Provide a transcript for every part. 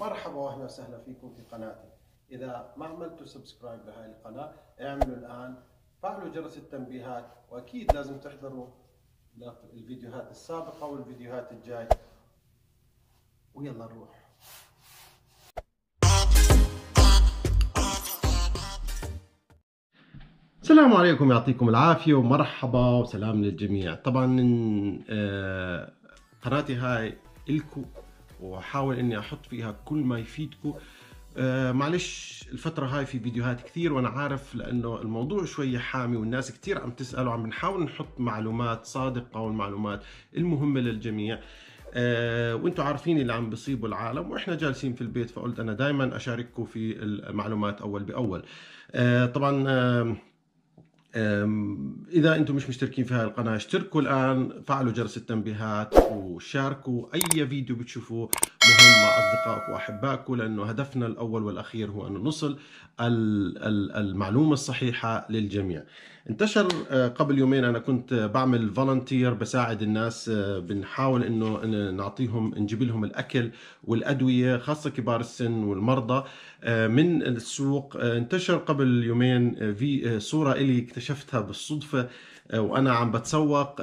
مرحبا واهلا وسهلا فيكم في قناتي اذا ما عملتوا سبسكرايب لهذه القناه اعملوا الان فعلوا جرس التنبيهات واكيد لازم تحضروا الفيديوهات السابقه والفيديوهات الجايه ويلا نروح السلام عليكم يعطيكم العافية ومرحبا وسلام للجميع طبعا آه، قناتي هاي الكو واحاول اني احط فيها كل ما يفيدكم آه معلش الفترة هاي في فيديوهات كثير وأنا عارف لأنه الموضوع شوية حامي والناس كثير عم تسأل وعم نحاول نحط معلومات صادقة والمعلومات المهمة للجميع آه وانتم عارفين اللي عم بيصيبوا العالم واحنا جالسين في البيت فقلت انا دائما اشارككم في المعلومات اول باول آه طبعا آه إذا أنتم مش مشتركين في هاي القناة اشتركوا الآن فعلوا جرس التنبيهات وشاركوا أي فيديو بتشوفوه مهم مع أصدقائكم وأحبائكم لأنه هدفنا الأول والأخير هو أن نصل المعلومة الصحيحة للجميع انتشر آه، قبل يومين انا كنت بعمل فولنتير بساعد الناس آه، بنحاول انه نعطيهم نجيب لهم الاكل والادويه خاصه كبار السن والمرضى آه، من السوق انتشر قبل يومين في صوره الي اكتشفتها بالصدفه وانا عم بتسوق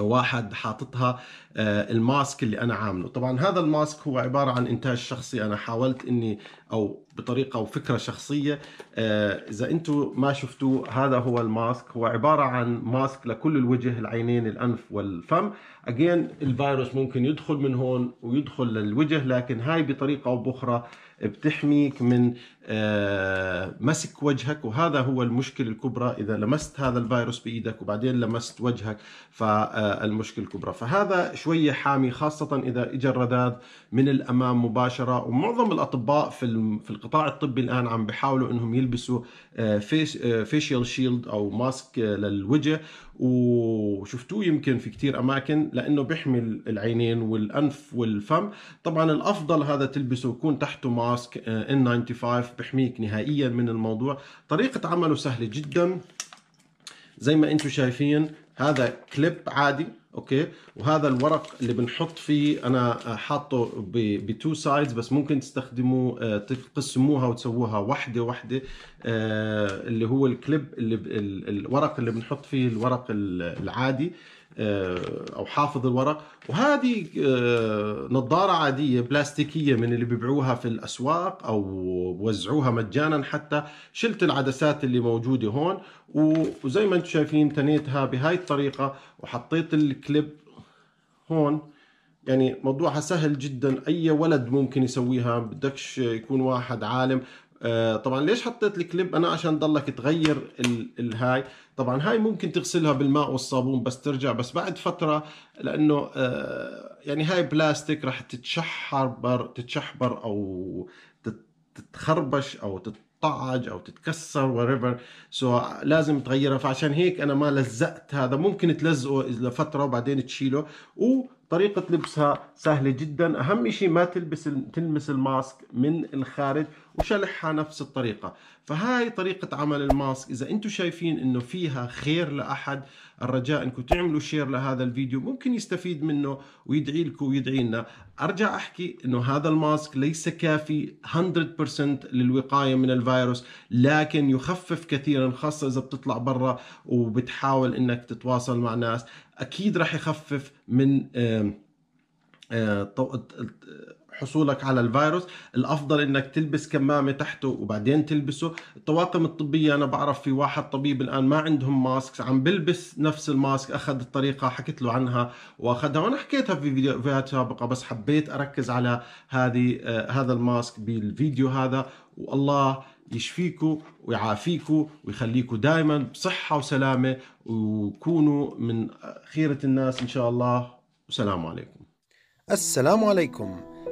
واحد حاططها آه، الماسك اللي انا عامله طبعا هذا الماسك هو عباره عن انتاج شخصي انا حاولت اني او بطريقه وفكره شخصيه آه، اذا انتم ما شفتوه هذا هو الماسك هو عباره عن ماسك لكل الوجه العينين الانف والفم اجين الفيروس ممكن يدخل من هون ويدخل للوجه لكن هاي بطريقه او باخرى بتحميك من آه، مسك وجهك وهذا هو المشكلة الكبرى إذا لمست هذا الفيروس بإيدك وبعدين لمست وجهك فالمشكلة الكبرى فهذا شوية حامي خاصة إذا إجا الرذاذ من الأمام مباشرة ومعظم الأطباء في في القطاع الطبي الآن عم بيحاولوا أنهم يلبسوا فيشيال آه، شيلد آه، أو ماسك للوجه وشفتوه يمكن في كتير اماكن لانه بيحمي العينين والانف والفم طبعا الافضل هذا تلبسه يكون تحته ماسك ان آه، 95 بيحميك نهائيا من الموضوع طريقه عمله سهله جدا زي ما انتم شايفين هذا كليب عادي اوكي وهذا الورق اللي بنحط فيه انا حاطه بتو سايدز بس ممكن تستخدموا آه، تقسموها وتسووها وحده وحده آه، اللي هو الكليب اللي الورق اللي بنحط فيه الورق العادي آه، او حافظ الورق وهذه آه، نظاره عاديه بلاستيكيه من اللي بيبيعوها في الاسواق او بوزعوها مجانا حتى شلت العدسات اللي موجوده هون وزي ما انتم شايفين تنيتها بهاي الطريقه وحطيت الكليب هون يعني موضوعها سهل جدا اي ولد ممكن يسويها بدكش يكون واحد عالم آه، طبعا ليش حطيت الكليب انا عشان ضلك تغير الهاي طبعا هاي ممكن تغسلها بالماء والصابون بس ترجع بس بعد فتره لانه آه، يعني هاي بلاستيك راح تتشحبر تتشحبر او تتخربش او تتطعج او تتكسر وريفر سو so, لازم تغيرها فعشان هيك انا ما لزقت هذا ممكن تلزقه لفتره وبعدين تشيله و طريقة لبسها سهلة جدا أهم شيء ما تلبس تلمس الماسك من الخارج وشلحها نفس الطريقة فهاي طريقة عمل الماسك إذا أنتم شايفين أنه فيها خير لأحد الرجاء أنكم تعملوا شير لهذا الفيديو ممكن يستفيد منه ويدعي لكم ويدعي لنا أرجع أحكي أنه هذا الماسك ليس كافي 100% للوقاية من الفيروس لكن يخفف كثيرا خاصة إذا بتطلع برا وبتحاول أنك تتواصل مع ناس اكيد راح يخفف من حصولك على الفيروس الافضل انك تلبس كمامه تحته وبعدين تلبسه الطواقم الطبيه انا بعرف في واحد طبيب الان ما عندهم ماسك عم بلبس نفس الماسك اخذ الطريقه حكيت له عنها واخذها وانا حكيتها في فيديوهات سابقه بس حبيت اركز على هذه آه هذا الماسك بالفيديو هذا والله يشفيكوا ويعافيكوا ويخليكوا دائما بصحه وسلامه وكونوا من خيره الناس ان شاء الله والسلام عليكم السلام عليكم